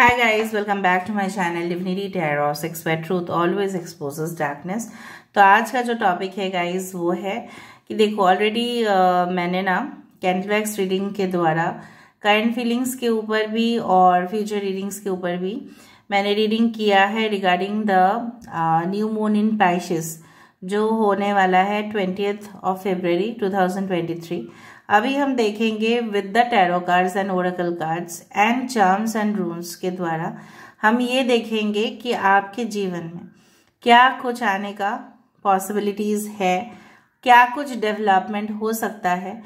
Hi guys, welcome back to my channel Divinity Tarot Six truth always exposes darkness. तो आज का जो topic है गाइज वो है कि देखो ऑलरेडी uh, मैंने ना कैंडलैक्स रीडिंग के द्वारा करंट फीलिंग्स के ऊपर भी और फ्यूचर रीडिंग्स के ऊपर भी मैंने रीडिंग किया है regarding the new moon in Pisces जो होने वाला है ट्वेंटियथ ऑफ फेबररी थ्री अभी हम देखेंगे with the tarot cards and oracle cards and charms and rooms के द्वारा हम ये देखेंगे कि आपके जीवन में क्या कुछ आने का पॉसिबिलिटीज़ है क्या कुछ डेवलपमेंट हो सकता है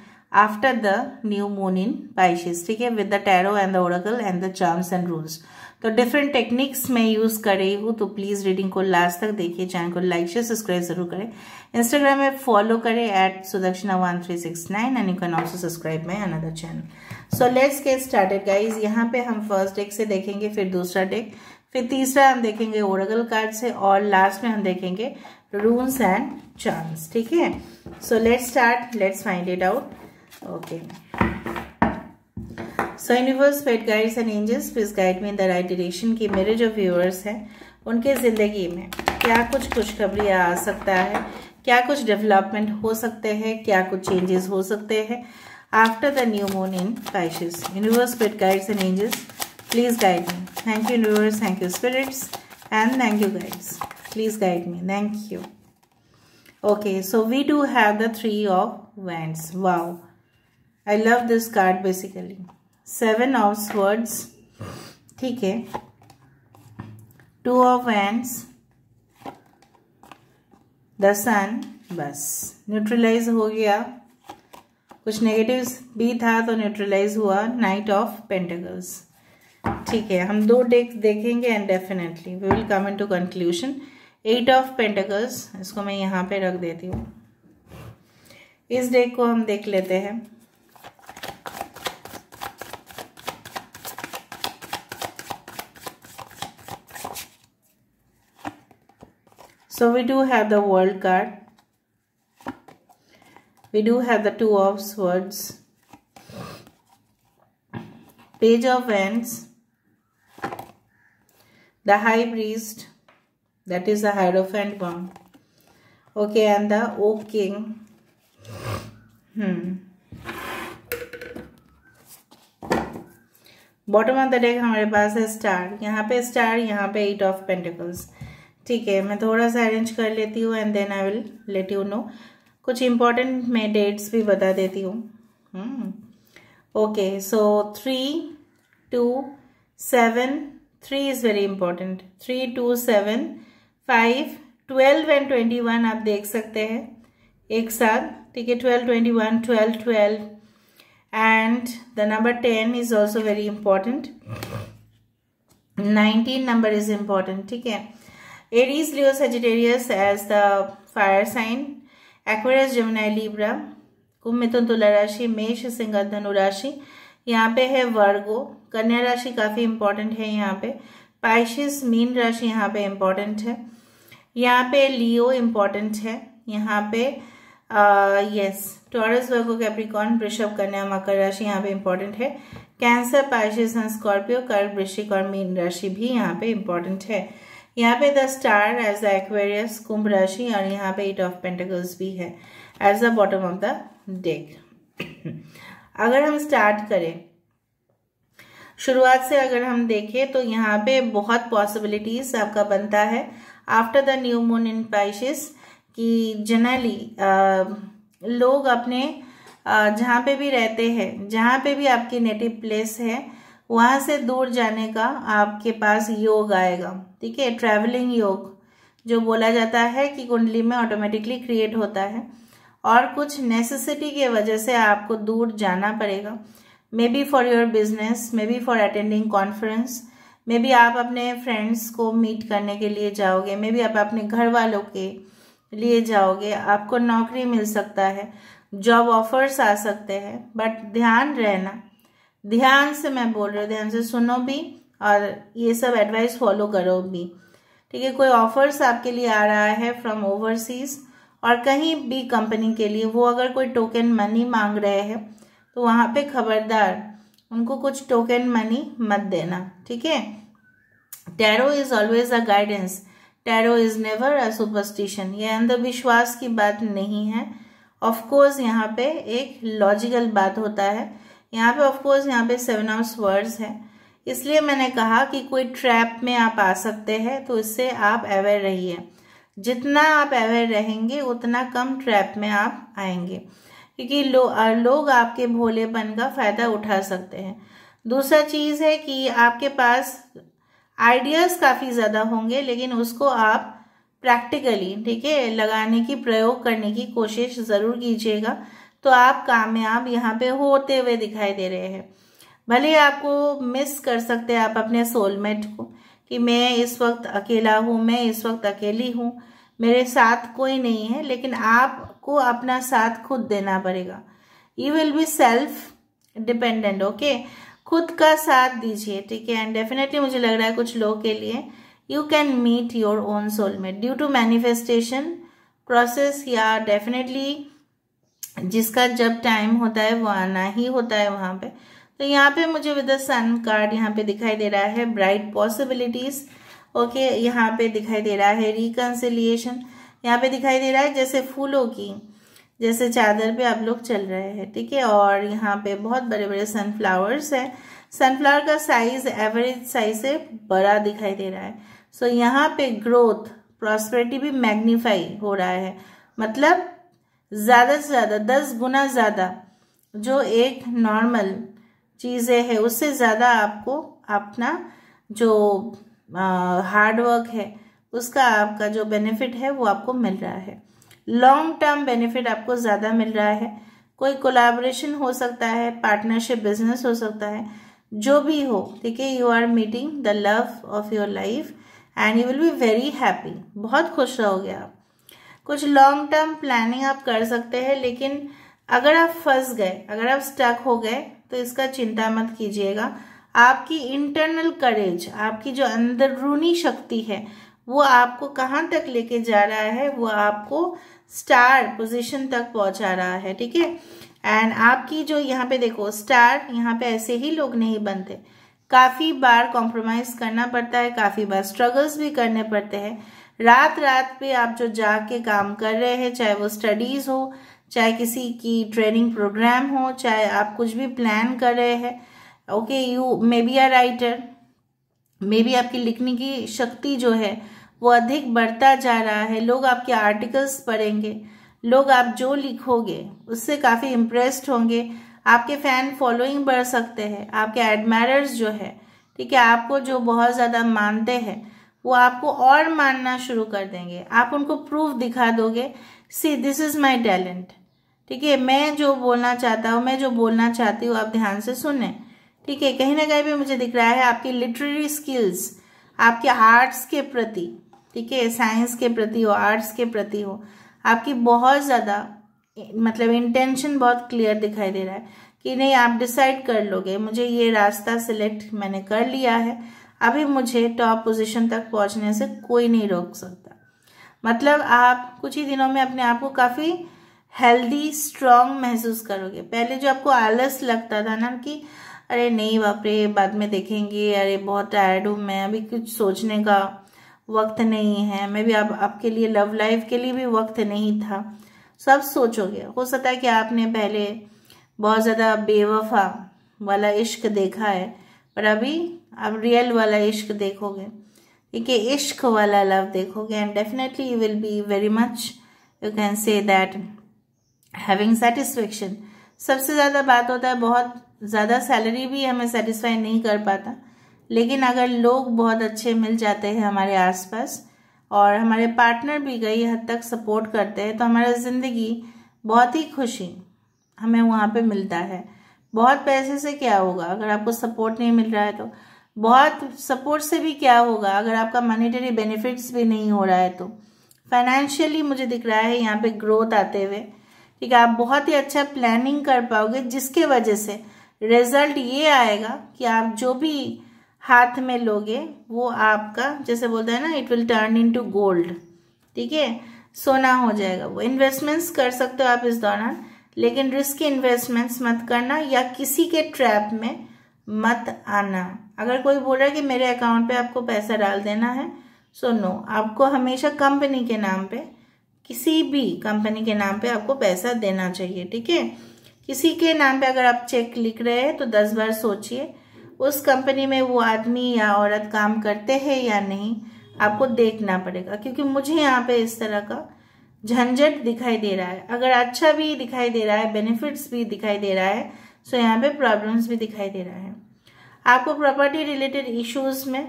after the new moon in Pisces ठीक है with the tarot and the oracle and the charms and rules तो डिफरेंट टेक्निक्स मैं यूज़ कर रही हूँ तो प्लीज़ रीडिंग को लास्ट तक देखिए चैनल को लाइक शेयर सब्सक्राइब जरूर करें इंस्टाग्राम में फॉलो करें at Sudakshina one three six nine and you can also subscribe my another channel so let's get started guys यहाँ पे हम फर्स्ट डेक से देखेंगे फिर दूसरा डेक फिर तीसरा हम देखेंगे ओरगल कार्ड से और लास्ट में हम देखेंगे रूल्स एंड चार्म ठीक है so let's start let's find it out okay so universe pet guides and angels please guide me in the right direction कि मेरे जो व्यूअर्स हैं उनके ज़िंदगी में क्या कुछ खुशखबरी आ सकता है क्या कुछ डेवलपमेंट हो सकते हैं क्या कुछ चेंजेस हो सकते हैं after the new moon in Pisces universe pet guides and angels please guide me thank you universe thank you spirits and thank you guides please guide me thank you okay so we do have the three of wands wow I love this card basically seven of swords ठीक है two of wands the sun बस neutralise हो गया कुछ negatives भी था तो neutralise हुआ नाइट ऑफ पेंटेगल्स ठीक है हम दो डेक देखेंगे and definitely we will come in to conclusion eight of pentacles इसको मैं यहाँ पे रख देती हूँ इस डेक को हम देख लेते हैं So we do have the world card. We do have the two of swords. Page of Wands. The High Priest. That is the Hierophant one. Okay, and the Oak King. Hmm. Bottom of the deck, हमारे पास है star. यहाँ पे star. यहाँ a eight of pentacles. ठीक है मैं थोड़ा सा अरेंज कर लेती हूँ and then I will let you know कुछ इम्पॉर्टेंट मैं डेट्स भी बता देती हूँ okay so three two seven three is very important three two seven five twelve and twenty one आप देख सकते हैं एक साथ ठीक है twelve twenty one twelve twelve and the number ten is also very important nineteen number is important ठीक है Aries, Leo, Sagittarius as the fire sign. Aquarius, Gemini, Libra. कुंभ मिथुन तुला राशि मेष सिंह धनु राशि यहाँ पे है वर्गो कन्या राशि काफ़ी इंपॉर्टेंट है यहाँ पे पाइशिस मीन राशि यहाँ पे इम्पोर्टेंट है यहाँ पे लियो इम्पोर्टेंट है यहाँ पे यस टॉरस वर्गो कैप्रिकॉन वृषभ कन्या मकर राशि यहाँ पे इम्पोर्टेंट है कैंसर पाइशिस एंड स्कॉर्पियो कर्क वृश्चिक और मीन राशि भी यहाँ पे इंपॉर्टेंट है यहाँ पे the star as the Aquarius कुंभ राशि और यहाँ पे ईट ऑफ पेंटेकल्स भी है as the bottom of the deck अगर हम स्टार्ट करें शुरुआत से अगर हम देखें तो यहाँ पे बहुत पॉसिबिलिटीज आपका बनता है after the new moon in Pisces कि जनरली लोग अपने जहाँ पे भी रहते हैं जहाँ पे भी आपकी नेटिव प्लेस है वहाँ से दूर जाने का आपके पास योग आएगा ठीक है ट्रैवलिंग योग जो बोला जाता है कि कुंडली में ऑटोमेटिकली क्रिएट होता है और कुछ नेसेसिटी के वजह से आपको दूर जाना पड़ेगा maybe for your business maybe for attending conference maybe आप अपने फ्रेंड्स को मीट करने के लिए जाओगे मे बी आप अपने घर वालों के लिए जाओगे आपको नौकरी मिल सकता है जॉब ऑफर्स आ सकते हैं बट ध्यान रहना ध्यान से मैं बोल रही हूँ ध्यान से सुनो भी और ये सब एडवाइस फॉलो करो भी ठीक है कोई ऑफर्स आपके लिए आ रहा है फ्रॉम ओवरसीज और कहीं भी कंपनी के लिए वो अगर कोई टोकन मनी मांग रहे हैं तो वहाँ पे खबरदार उनको कुछ टोकन मनी मत देना ठीक है tarot is always a guidance tarot is never a superstition ये अंधविश्वास की बात नहीं है ऑफकोर्स यहाँ पे एक लॉजिकल बात होता है यहाँ पे ऑफकोर्स यहाँ पे सेवन ऑफ वर्ड्स है इसलिए मैंने कहा कि कोई ट्रैप में आप आ सकते हैं तो इससे आप अवेयर रहिए जितना आप अवेयर रहेंगे उतना कम ट्रैप में आप आएंगे क्योंकि लो, लोग आपके भोलेपन का फ़ायदा उठा सकते हैं दूसरा चीज़ है कि आपके पास आइडियाज़ काफ़ी ज़्यादा होंगे लेकिन उसको आप प्रैक्टिकली ठीक है लगाने की प्रयोग करने की कोशिश ज़रूर कीजिएगा तो आप कामयाब यहाँ पे होते हुए दिखाई दे रहे हैं भले आपको मिस कर सकते हैं आप अपने सोलमेट को कि मैं इस वक्त अकेला हूँ मैं इस वक्त अकेली हूँ मेरे साथ कोई नहीं है लेकिन आपको अपना साथ खुद देना पड़ेगा you will be self dependent okay खुद का साथ दीजिए ठीक है एंड डेफिनेटली मुझे लग रहा है कुछ लोग के लिए you can meet your own soulmate due to manifestation process या डेफिनेटली जिसका जब टाइम होता है वो आना ही होता है वहाँ पे तो यहाँ पे मुझे विद सन कार्ड यहाँ पे दिखाई दे रहा है ब्राइट पॉसिबिलिटीज ओके यहाँ पे दिखाई दे रहा है रिकन्सिलियेशन यहाँ पे दिखाई दे रहा है जैसे फूलों की जैसे चादर पे आप लोग चल रहे हैं ठीक है और यहाँ पे बहुत बड़े बड़े सनफ्लावर्स है सनफ्लावर का साइज एवरेज साइज से बड़ा दिखाई दे रहा है सो so, यहाँ पे ग्रोथ प्रॉस्पेरिटी भी मैग्नीफाई हो रहा है मतलब ज़्यादा से ज़्यादा दस गुना ज़्यादा जो एक नॉर्मल चीज़ें है उससे ज़्यादा आपको अपना जो हार्ड वर्क है उसका आपका जो बेनिफिट है वो आपको मिल रहा है लॉन्ग टर्म बेनिफिट आपको ज़्यादा मिल रहा है कोई कोलाब्रेशन हो सकता है पार्टनरशिप बिजनेस हो सकता है जो भी हो ठीक है you are meeting the love of your life and you will be very happy बहुत खुश रहोगे आप कुछ लॉन्ग टर्म प्लानिंग आप कर सकते हैं लेकिन अगर आप फंस गए अगर आप स्टक हो गए तो इसका चिंता मत कीजिएगा आपकी इंटरनल करेज आपकी जो अंदरूनी शक्ति है वो आपको कहाँ तक लेके जा रहा है वो आपको स्टार पोजीशन तक पहुंचा रहा है ठीक है एंड आपकी जो यहाँ पे देखो स्टार यहाँ पे ऐसे ही लोग नहीं बनते काफ़ी बार कॉम्प्रोमाइज़ करना पड़ता है काफ़ी बार स्ट्रगल्स भी करने पड़ते हैं रात रात पे आप जो जाके काम कर रहे हैं चाहे वो स्टडीज़ हो चाहे किसी की ट्रेनिंग प्रोग्राम हो चाहे आप कुछ भी प्लान कर रहे हैं okay you maybe a writer maybe आपकी लिखने की शक्ति जो है वो अधिक बढ़ता जा रहा है लोग आपके आर्टिकल्स पढ़ेंगे लोग आप जो लिखोगे उससे काफ़ी इम्प्रेस्ड होंगे आपके फ़ैन फॉलोइंग बढ़ सकते हैं आपके एडमायरर्स जो है ठीक है आपको जो बहुत ज़्यादा मानते हैं वो आपको और मानना शुरू कर देंगे आप उनको प्रूफ दिखा दोगे see this is my talent ठीक है मैं जो बोलना चाहता हूँ मैं जो बोलना चाहती हूँ आप ध्यान से सुने ठीक है कहीं ना कहीं भी मुझे दिख रहा है आपकी लिटरेरी स्किल्स आपके आर्ट्स के प्रति ठीक है साइंस के प्रति हो आर्ट्स के प्रति हो आपकी बहुत ज़्यादा मतलब इंटेंशन बहुत क्लियर दिखाई दे रहा है कि नहीं आप डिसाइड कर लोगे मुझे ये रास्ता सिलेक्ट मैंने कर लिया है अभी मुझे टॉप पोजीशन तक पहुंचने से कोई नहीं रोक सकता मतलब आप कुछ ही दिनों में अपने आप को काफ़ी हेल्दी स्ट्रांग महसूस करोगे पहले जो आपको आलस लगता था ना कि अरे नहीं बापरे बाद में देखेंगे अरे बहुत टायर्ड हूँ मैं अभी कुछ सोचने का वक्त नहीं है मैं भी अब आपके लिए लव लाइफ के लिए भी वक्त नहीं था सब सोचोगे हो सकता है कि आपने पहले बहुत ज़्यादा बेवफा वाला इश्क देखा है पर अभी आप रियल वाला इश्क देखोगे ठीक है इश्क वाला लव देखोगे and definitely you will be very much you can say that having satisfaction सबसे ज़्यादा बात होता है बहुत ज़्यादा सैलरी भी हमें सेटिस्फाई नहीं कर पाता लेकिन अगर लोग बहुत अच्छे मिल जाते हैं हमारे आसपास और हमारे पार्टनर भी कई हद तक सपोर्ट करते हैं तो हमारा ज़िंदगी बहुत ही खुशी हमें वहाँ पे मिलता है बहुत पैसे से क्या होगा अगर आपको सपोर्ट नहीं मिल रहा है तो बहुत सपोर्ट से भी क्या होगा अगर आपका मॉनेटरी बेनिफिट्स भी नहीं हो रहा है तो फाइनेंशियली मुझे दिख रहा है यहाँ पे ग्रोथ आते हुए ठीक है आप बहुत ही अच्छा प्लानिंग कर पाओगे जिसके वजह से रिजल्ट ये आएगा कि आप जो भी हाथ में लोगे वो आपका जैसे बोलते हैं ना it will turn into gold ठीक है सोना हो जाएगा वो इन्वेस्टमेंट्स कर सकते हो आप इस दौरान लेकिन रिस्क इन्वेस्टमेंट्स मत करना या किसी के ट्रैप में मत आना अगर कोई बोल रहा है कि मेरे अकाउंट पे आपको पैसा डाल देना है सो so नो no, आपको हमेशा कंपनी के नाम पे किसी भी कंपनी के नाम पे आपको पैसा देना चाहिए ठीक है किसी के नाम पे अगर आप चेक लिख रहे हैं तो दस बार सोचिए उस कंपनी में वो आदमी या औरत काम करते हैं या नहीं आपको देखना पड़ेगा क्योंकि मुझे यहाँ पे इस तरह का झंझट दिखाई दे रहा है अगर अच्छा भी दिखाई दे रहा है बेनिफिट्स भी दिखाई दे रहा है सो यहाँ पे प्रॉब्लम्स भी दिखाई दे रहा है आपको प्रॉपर्टी रिलेटेड इश्यूज में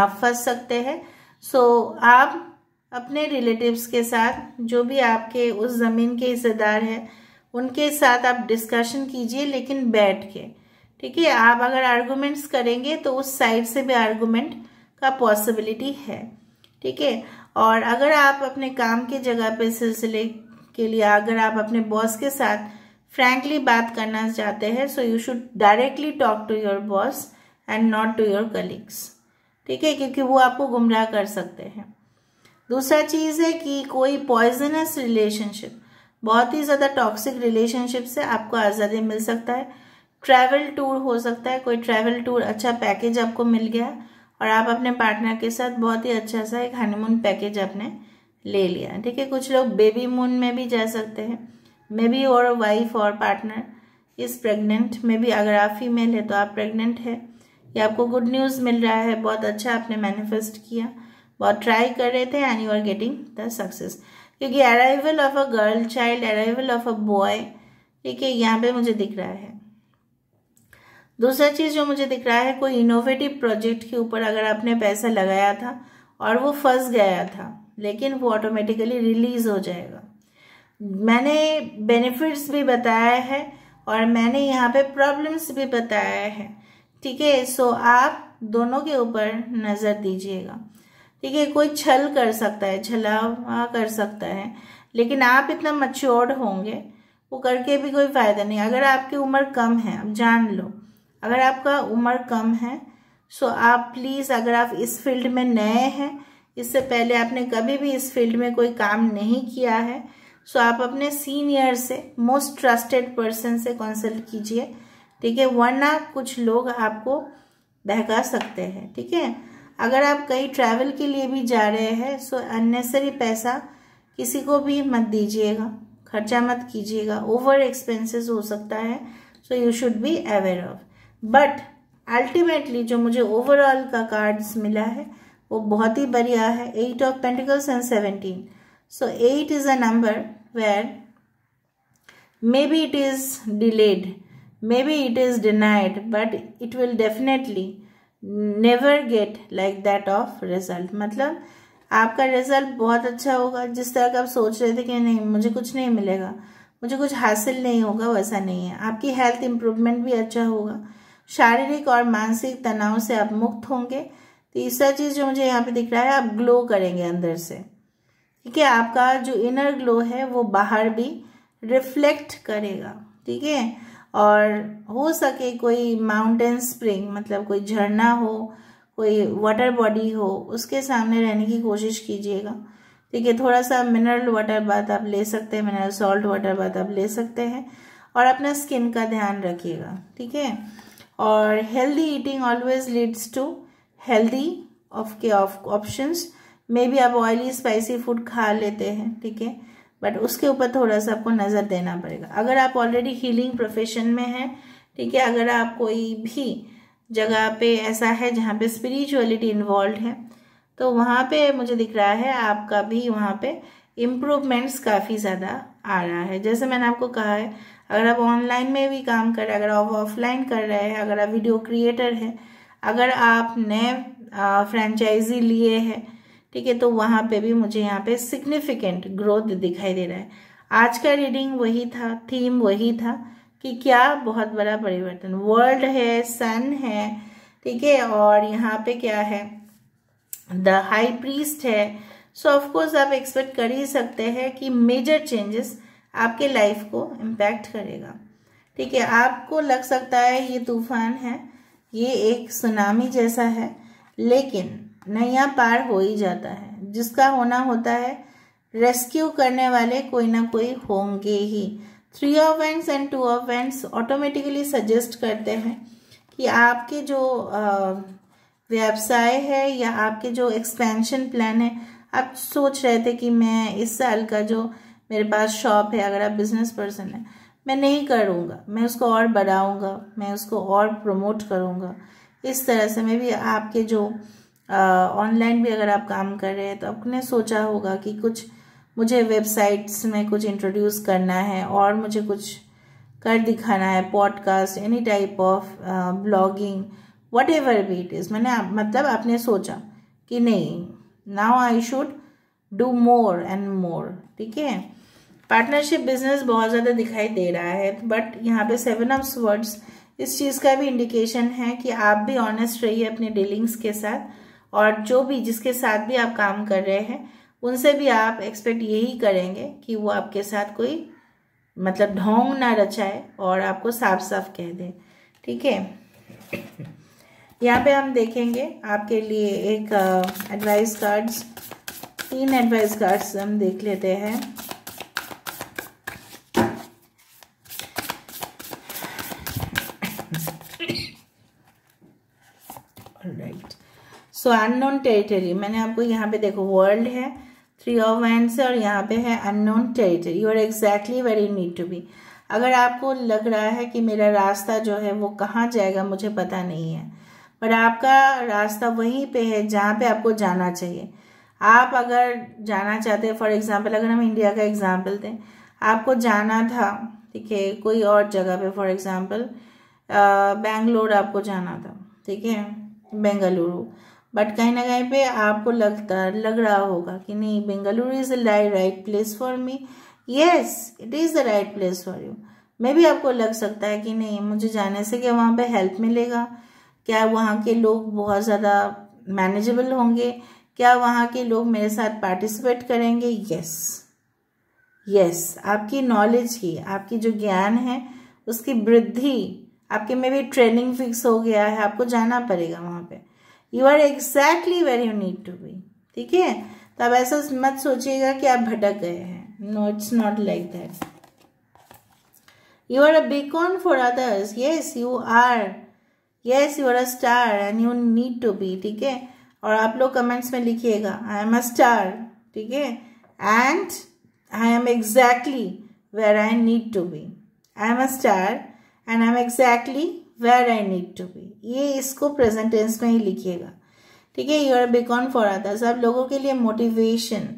आप फंस सकते हैं सो so, आप अपने रिलेटिव्स के साथ जो भी आपके उस ज़मीन के हिस्सेदार हैं उनके साथ आप डिस्कशन कीजिए लेकिन बैठ के ठीक है आप अगर आर्गूमेंट्स करेंगे तो उस साइड से भी आर्गूमेंट का पॉसिबिलिटी है ठीक है और अगर आप अपने काम के जगह पे सिलसिले के लिए अगर आप अपने बॉस के साथ फ्रेंकली बात करना चाहते हैं so you should directly talk to your boss and not to your colleagues ठीक है क्योंकि वो आपको गुमराह कर सकते हैं दूसरा चीज़ है कि कोई पॉइजनस रिलेशनशिप बहुत ही ज़्यादा टॉक्सिक रिलेशनशिप से आपको आज़ादी मिल सकता है ट्रैवल टूर हो सकता है कोई ट्रैवल टूर अच्छा पैकेज आपको मिल गया और आप अपने पार्टनर के साथ बहुत ही अच्छा सा एक हनीमून पैकेज आपने ले लिया ठीक है कुछ लोग बेबी मून में भी जा सकते हैं मे बी और वाइफ और partner is pregnant maybe अगर आप फीमेल है तो आप प्रेग्नेंट है या आपको गुड न्यूज़ मिल रहा है बहुत अच्छा आपने मैनिफेस्ट किया बहुत ट्राई कर रहे थे and you are getting the success क्योंकि arrival of a girl child arrival of a boy ठीक है यहाँ पे मुझे दिख रहा है दूसरा चीज़ जो मुझे दिख रहा है कोई इनोवेटिव प्रोजेक्ट के ऊपर अगर आपने पैसा लगाया था और वो फंस गया था लेकिन वो ऑटोमेटिकली रिलीज हो जाएगा मैंने बेनिफिट्स भी बताया है और मैंने यहाँ पे प्रॉब्लम्स भी बताया है ठीक है सो आप दोनों के ऊपर नज़र दीजिएगा ठीक है कोई छल कर सकता है छलावा कर सकता है लेकिन आप इतना मच्योर्ड होंगे वो करके भी कोई फ़ायदा नहीं अगर आपकी उम्र कम है आप जान लो अगर आपका उम्र कम है सो आप प्लीज़ अगर आप इस फील्ड में नए हैं इससे पहले आपने कभी भी इस फील्ड में कोई काम नहीं किया है सो so, आप अपने सीनियर से मोस्ट ट्रस्टेड पर्सन से कंसल्ट कीजिए ठीक है वरना कुछ लोग आपको बहका सकते हैं ठीक है थीके? अगर आप कहीं ट्रैवल के लिए भी जा रहे हैं सो अननेसरी पैसा किसी को भी मत दीजिएगा खर्चा मत कीजिएगा ओवर एक्सपेंसेस हो सकता है so you should be aware of but ultimately जो मुझे ओवरऑल का कार्ड्स मिला है वो बहुत ही बढ़िया है eight of pentacles and seventeen so eight is a number where maybe it is delayed maybe it is denied but it will definitely never get like that of result मतलब आपका रिजल्ट बहुत अच्छा होगा जिस तरह का आप सोच रहे थे कि नहीं मुझे कुछ नहीं मिलेगा मुझे कुछ हासिल नहीं होगा वैसा नहीं है आपकी हेल्थ इम्प्रूवमेंट भी अच्छा होगा शारीरिक और मानसिक तनाव से आप मुक्त होंगे तीसरा चीज़ जो मुझे यहाँ पे दिख रहा है आप ग्लो करेंगे अंदर से ठीक है आपका जो इनर ग्लो है वो बाहर भी रिफ्लेक्ट करेगा ठीक है और हो सके कोई माउंटेन स्प्रिंग मतलब कोई झरना हो कोई वाटर बॉडी हो उसके सामने रहने की कोशिश कीजिएगा ठीक है थोड़ा सा मिनरल वाटर बात आप ले सकते हैं मिनरल सॉल्ट वाटर बात आप ले सकते हैं और अपना स्किन का ध्यान रखिएगा ठीक है और healthy eating always leads to healthy of के ऑप्शंस मे भी आप ऑयली स्पाइसी फूड खा लेते हैं ठीक है बट उसके ऊपर थोड़ा सा आपको नज़र देना पड़ेगा अगर आप ऑलरेडी हीलिंग प्रोफेशन में हैं ठीक है अगर आप कोई भी जगह पे ऐसा है जहाँ पे स्पिरिचुअलिटी इन्वॉल्व है तो वहाँ पे मुझे दिख रहा है आपका भी वहाँ पे इम्प्रूवमेंट्स काफ़ी ज़्यादा आ रहा है जैसे मैंने आपको कहा है अगर आप ऑनलाइन में भी काम कर रहे हैं अगर आप ऑफलाइन कर रहे हैं अगर आप वीडियो क्रिएटर हैं अगर आप नए फ्रेंचाइजी लिए हैं ठीक है तो वहाँ पे भी मुझे यहाँ पे सिग्निफिकेंट ग्रोथ दिखाई दे रहा है आज का रीडिंग वही था थीम वही था कि क्या बहुत बड़ा परिवर्तन वर्ल्ड है सन है ठीक है और यहाँ पे क्या है द हाई प्रीस्ट है सो so ऑफकोर्स आप एक्सपेक्ट कर ही सकते हैं कि मेजर चेंजेस आपके लाइफ को इम्पैक्ट करेगा ठीक है आपको लग सकता है ये तूफान है ये एक सुनामी जैसा है लेकिन नैया पार हो ही जाता है जिसका होना होता है रेस्क्यू करने वाले कोई ना कोई होंगे ही three of wands two of wands automatically suggest करते हैं कि आपके जो व्यवसाय है या आपके जो एक्सपेंशन प्लान है आप सोच रहे थे कि मैं इस साल का जो मेरे पास शॉप है अगर आप बिजनेस पर्सन है मैं नहीं करूँगा मैं उसको और बढ़ाऊँगा मैं उसको और प्रमोट करूँगा इस तरह से मैं भी आपके जो ऑनलाइन भी अगर आप काम कर रहे हैं तो आपने सोचा होगा कि कुछ मुझे वेबसाइट्स में कुछ इंट्रोड्यूस करना है और मुझे कुछ कर दिखाना है podcast any type of blogging whatever भी इट इज़ मैंने आप, मतलब आपने सोचा कि नहीं now I should do more and more ठीक है पार्टनरशिप बिजनेस बहुत ज़्यादा दिखाई दे रहा है बट यहाँ पे सेवन ऑफ वर्ड्स इस चीज़ का भी इंडिकेशन है कि आप भी ऑनेस्ट रहिए अपने डीलिंग्स के साथ और जो भी जिसके साथ भी आप काम कर रहे हैं उनसे भी आप एक्सपेक्ट यही करेंगे कि वो आपके साथ कोई मतलब ढोंग ना रचाए और आपको साफ साफ कह दे ठीक है यहाँ पे हम देखेंगे आपके लिए एक एडवाइस कार्ड्स तीन एडवाइस कार्ड्स हम देख लेते हैं सो अननोन टेरिटरी मैंने आपको यहाँ पे देखो वर्ल्ड है थ्री ऑफ वैंड है और यहाँ पे है unknown territory you are exactly where you need to be अगर आपको लग रहा है कि मेरा रास्ता जो है वो कहाँ जाएगा मुझे पता नहीं है पर आपका रास्ता वहीं पे है जहाँ पे आपको जाना चाहिए आप अगर जाना चाहते फॉर एग्ज़ाम्पल अगर हम इंडिया का एग्ज़ाम्पल दें आपको जाना था ठीक है कोई और जगह पे फॉर एग्ज़ाम्पल बेंगलोर आपको जाना था ठीक है बेंगलुरु बट कहीं ना कहीं पे आपको लगता लग रहा होगा कि नहीं Bengaluru is the right place for me yes it is the right place for you मे भी आपको लग सकता है कि नहीं मुझे जाने से क्या वहाँ पे हेल्प मिलेगा क्या वहाँ के लोग बहुत ज़्यादा मैनेजेबल होंगे क्या वहाँ के लोग मेरे साथ पार्टिसिपेट करेंगे यस यस आपकी नॉलेज की आपकी जो ज्ञान है उसकी वृद्धि आपके में भी ट्रेनिंग फिक्स हो गया है आपको जाना पड़ेगा वहाँ पे you are exactly where you need to be ठीक है तो आप ऐसा मत सोचिएगा कि आप भटक गए हैं no it's not like that you are a beacon for others yes you are yes you are a star and you need to be ठीक है और आप लोग कमेंट्स में लिखिएगा आई एम अ स्टार ठीक है and I am exactly where I need to be I am a star and I am exactly where I need to be ये इसको प्रेजेंट टेंस में ही लिखिएगा ठीक है यूर बिकॉन फॉर अदर्स आप लोगों के लिए मोटिवेशन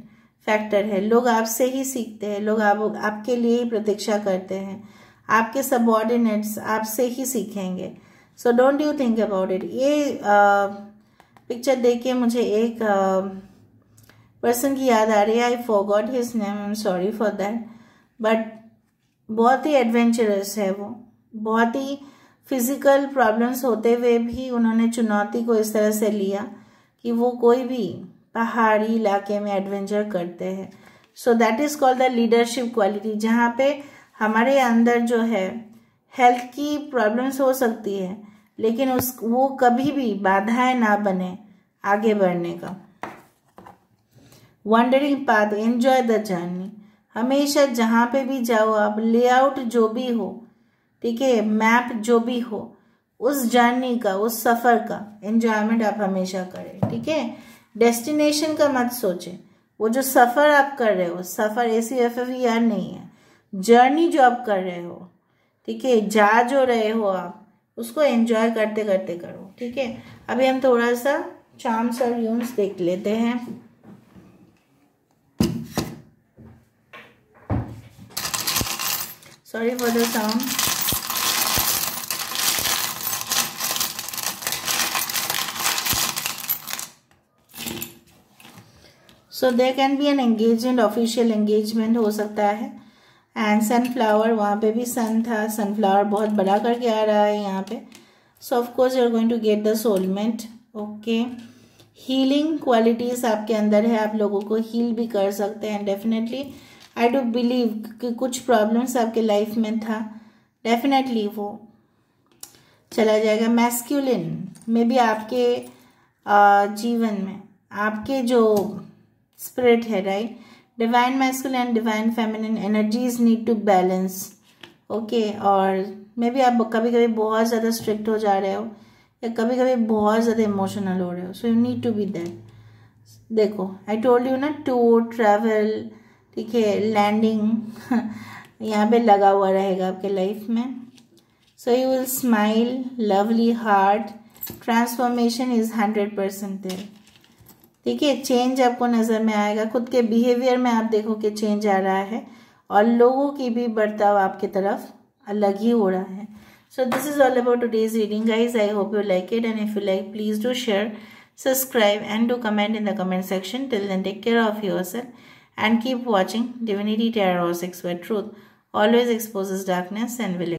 फैक्टर है लोग आपसे ही सीखते हैं लोग आप, आपके लिए ही प्रतीक्षा करते हैं आपके सबॉर्डिनेट्स आपसे ही सीखेंगे so don't you think about it ये पिक्चर देख के मुझे एक पर्सन की याद आ रही है I forgot his name I am sorry for that but बहुत ही एडवेंचरस है वो बहुत ही फिज़िकल प्रॉब्लम्स होते हुए भी उन्होंने चुनौती को इस तरह से लिया कि वो कोई भी पहाड़ी इलाके में एडवेंचर करते हैं so that is called the leadership quality जहाँ पे हमारे अंदर जो है हेल्थ की प्रॉब्लम्स हो सकती है लेकिन उस वो कभी भी बाधाएं ना बने आगे बढ़ने का wandering path enjoy the journey हमेशा जहाँ पे भी जाओ आप लेआउट जो भी हो ठीक है मैप जो भी हो उस जर्नी का उस सफ़र का एंजॉयमेंट आप हमेशा करें ठीक है डेस्टिनेशन का मत सोचें वो जो सफ़र आप कर रहे हो सफ़र ए सी एफ एफ यार नहीं है जर्नी जो आप कर रहे हो ठीक है जा जो रहे हो आप उसको एन्जॉय करते करते करो ठीक है अभी हम थोड़ा सा चार्म्स और यूम्स देख लेते हैं sorry for the sound so there can be an engagement official engagement हो सकता है एंड सनफ्लावर वहाँ पे भी सन था सनफ्लावर बहुत बड़ा करके आ रहा है यहाँ पे so of course you are going to get the soulmate okay healing qualities आपके अंदर है आप लोगों को हील भी कर सकते हैं डेफिनेटली आई डू बिलीव कि कुछ प्रॉब्लम्स आपके लाइफ में था डेफिनेटली वो चला जाएगा मैस्क्यूलिन में भी आपके uh, जीवन में आपके जो स्प्रिट है right divine masculine and divine feminine energies need to balance okay और मे भी आप कभी कभी बहुत ज़्यादा स्ट्रिक्ट हो जा रहे हो या कभी कभी बहुत ज़्यादा इमोशनल हो रहे हो so you need to be that देखो आई टोल्ड यू ना टूर ट्रैवल ठीक है लैंडिंग यहाँ पे लगा हुआ रहेगा आपके लाइफ में so you will smile lovely heart transformation is hundred percent there ठीक है चेंज आपको नज़र में आएगा खुद के बिहेवियर में आप देखो कि चेंज आ रहा है और लोगों की भी बर्ताव आपके तरफ अलग ही हो रहा है so this is all about two days reading guys I hope you like it and if you like please do share subscribe and do comment in the comment section till then take care of yourself and keep watching Divinity Tarot's truth always expose darkness and